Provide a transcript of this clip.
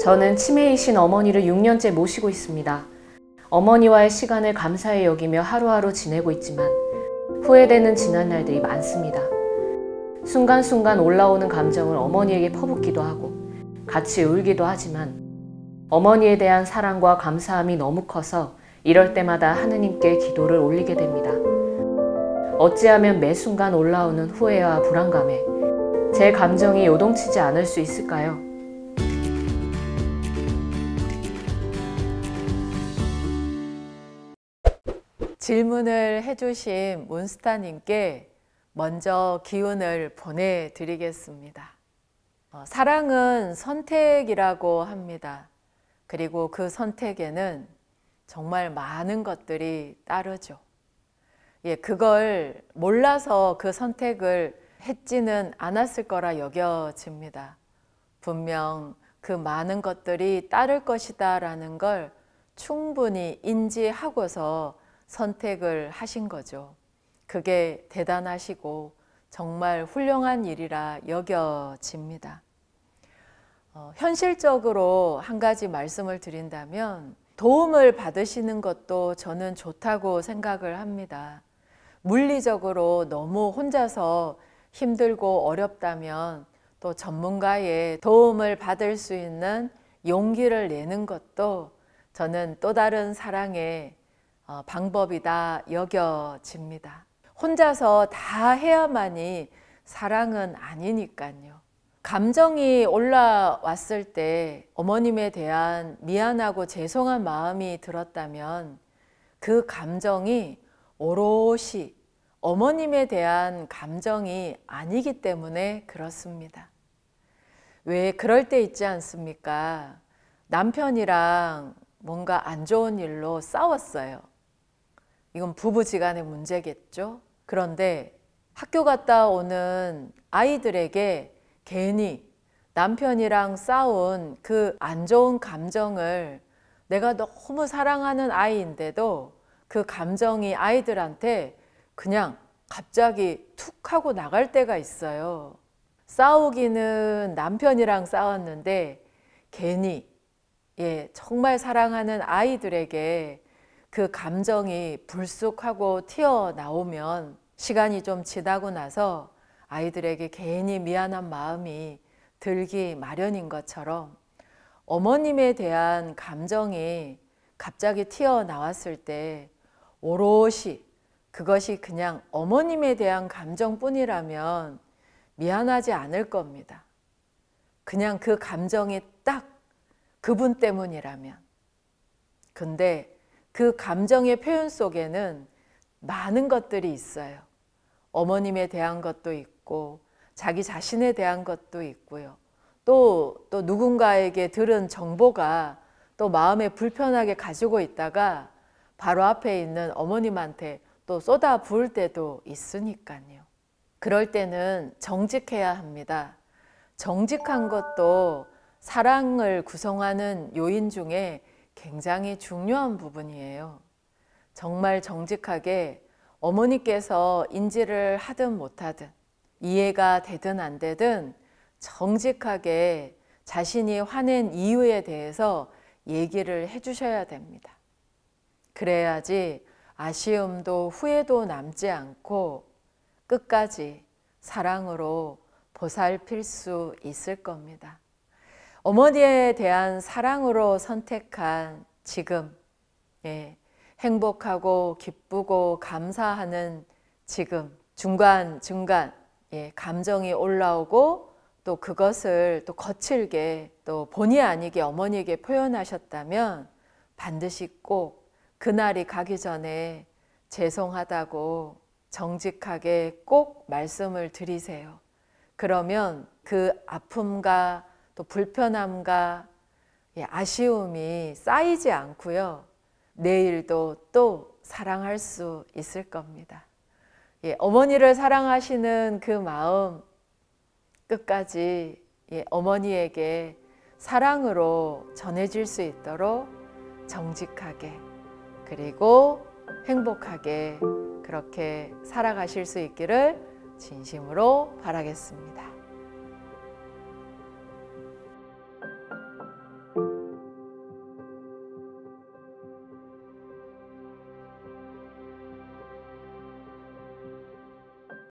저는 치매이신 어머니를 6년째 모시고 있습니다. 어머니와의 시간을 감사히 여기며 하루하루 지내고 있지만 후회되는 지난 날들이 많습니다. 순간순간 올라오는 감정을 어머니에게 퍼붓기도 하고 같이 울기도 하지만 어머니에 대한 사랑과 감사함이 너무 커서 이럴 때마다 하느님께 기도를 올리게 됩니다. 어찌하면 매 순간 올라오는 후회와 불안감에 제 감정이 요동치지 않을 수 있을까요? 질문을 해주신 몬스타님께 먼저 기운을 보내드리겠습니다. 어, 사랑은 선택이라고 합니다. 그리고 그 선택에는 정말 많은 것들이 따르죠. 예, 그걸 몰라서 그 선택을 했지는 않았을 거라 여겨집니다. 분명 그 많은 것들이 따를 것이다 라는 걸 충분히 인지하고서 선택을 하신 거죠. 그게 대단하시고 정말 훌륭한 일이라 여겨집니다. 어, 현실적으로 한 가지 말씀을 드린다면 도움을 받으시는 것도 저는 좋다고 생각을 합니다. 물리적으로 너무 혼자서 힘들고 어렵다면 또 전문가의 도움을 받을 수 있는 용기를 내는 것도 저는 또 다른 사랑의 어, 방법이다 여겨집니다. 혼자서 다 해야만이 사랑은 아니니까요. 감정이 올라왔을 때 어머님에 대한 미안하고 죄송한 마음이 들었다면 그 감정이 오롯이 어머님에 대한 감정이 아니기 때문에 그렇습니다. 왜 그럴 때 있지 않습니까? 남편이랑 뭔가 안 좋은 일로 싸웠어요. 이건 부부지간의 문제겠죠? 그런데 학교 갔다 오는 아이들에게 괜히 남편이랑 싸운 그 안 좋은 감정을 내가 너무 사랑하는 아이인데도 그 감정이 아이들한테 그냥 갑자기 툭 하고 나갈 때가 있어요. 싸우기는 남편이랑 싸웠는데 괜히 예, 정말 사랑하는 아이들에게 그 감정이 불쑥하고 튀어나오면 시간이 좀 지나고 나서 아이들에게 괜히 미안한 마음이 들기 마련인 것처럼 어머님에 대한 감정이 갑자기 튀어나왔을 때 오롯이 그것이 그냥 어머님에 대한 감정뿐이라면 미안하지 않을 겁니다. 그냥 그 감정이 딱 그분 때문이라면. 근데 그 감정의 표현 속에는 많은 것들이 있어요. 어머님에 대한 것도 있고, 자기 자신에 대한 것도 있고요. 또, 또 누군가에게 들은 정보가 또 마음에 불편하게 가지고 있다가 바로 앞에 있는 어머님한테 또 쏟아 부을 때도 있으니까요. 그럴 때는 정직해야 합니다. 정직한 것도 사랑을 구성하는 요인 중에 굉장히 중요한 부분이에요. 정말 정직하게 어머니께서 인지를 하든 못하든 이해가 되든 안 되든 정직하게 자신이 화낸 이유에 대해서 얘기를 해주셔야 됩니다. 그래야지 아쉬움도 후회도 남지 않고 끝까지 사랑으로 보살필 수 있을 겁니다. 어머니에 대한 사랑으로 선택한 지금, 예, 행복하고 기쁘고 감사하는 지금, 중간중간, 예, 감정이 올라오고 또 그것을 또 거칠게 또 본의 아니게 어머니에게 표현하셨다면 반드시 꼭 그날이 가기 전에 죄송하다고 정직하게 꼭 말씀을 드리세요. 그러면 그 아픔과 또 불편함과 아쉬움이 쌓이지 않고요. 내일도 또 사랑할 수 있을 겁니다. 예, 어머니를 사랑하시는 그 마음 끝까지 예, 어머니에게 사랑으로 전해질 수 있도록 정직하게 그리고 행복하게 그렇게 살아가실 수 있기를 진심으로 바라겠습니다.